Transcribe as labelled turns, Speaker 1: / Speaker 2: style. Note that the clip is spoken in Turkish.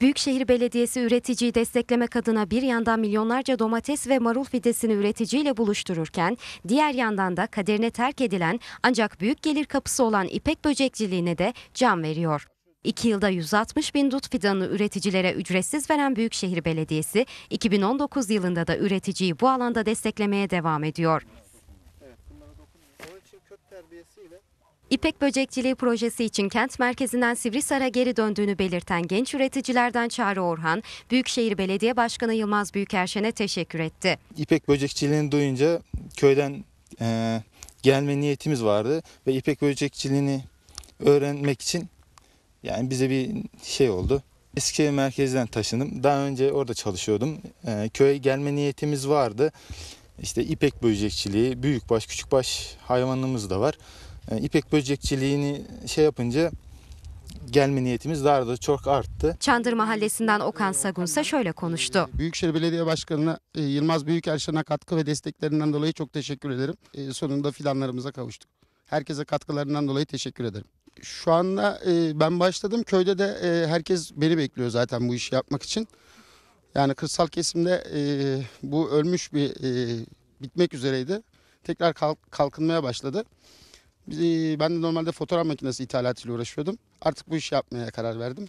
Speaker 1: Büyükşehir Belediyesi üreticiyi desteklemek adına bir yandan milyonlarca domates ve marul fidesini üreticiyle buluştururken diğer yandan da kaderine terk edilen ancak büyük gelir kapısı olan ipek böcekçiliğine de can veriyor. İki yılda 160 bin dut fidanını üreticilere ücretsiz veren Büyükşehir Belediyesi 2019 yılında da üreticiyi bu alanda desteklemeye devam ediyor. Evet, İpek böcekçiliği projesi için kent merkezinden Sivrisar'a geri döndüğünü belirten genç üreticilerden Çağrı Orhan, Büyükşehir Belediye Başkanı Yılmaz Büyükerşen'e teşekkür etti.
Speaker 2: İpek böcekçiliğini duyunca köyden e, gelme niyetimiz vardı ve İpek böcekçiliğini öğrenmek için yani bize bir şey oldu. Eski merkezden taşındım. Daha önce orada çalışıyordum. E, köye gelme niyetimiz vardı. İşte İpek böcekçiliği, büyükbaş, küçükbaş hayvanımız da var. E, İpek böcekçiliğini şey yapınca gelme niyetimiz daha da çok arttı.
Speaker 1: Çandır Mahallesi'nden Okan Sagun ise şöyle konuştu. Büyükşehir Belediye Başkanı'na e, Yılmaz Büyükelçen'e
Speaker 3: katkı ve desteklerinden dolayı çok teşekkür ederim. E, sonunda filanlarımıza kavuştuk. Herkese katkılarından dolayı teşekkür ederim. Şu anda ben başladım. Köyde de herkes beni bekliyor zaten bu işi yapmak için. Yani kırsal kesimde bu ölmüş bir bitmek üzereydi. Tekrar kalkınmaya başladı. Ben de normalde fotoğraf makinesi ithalatıyla uğraşıyordum. Artık bu işi yapmaya karar verdim.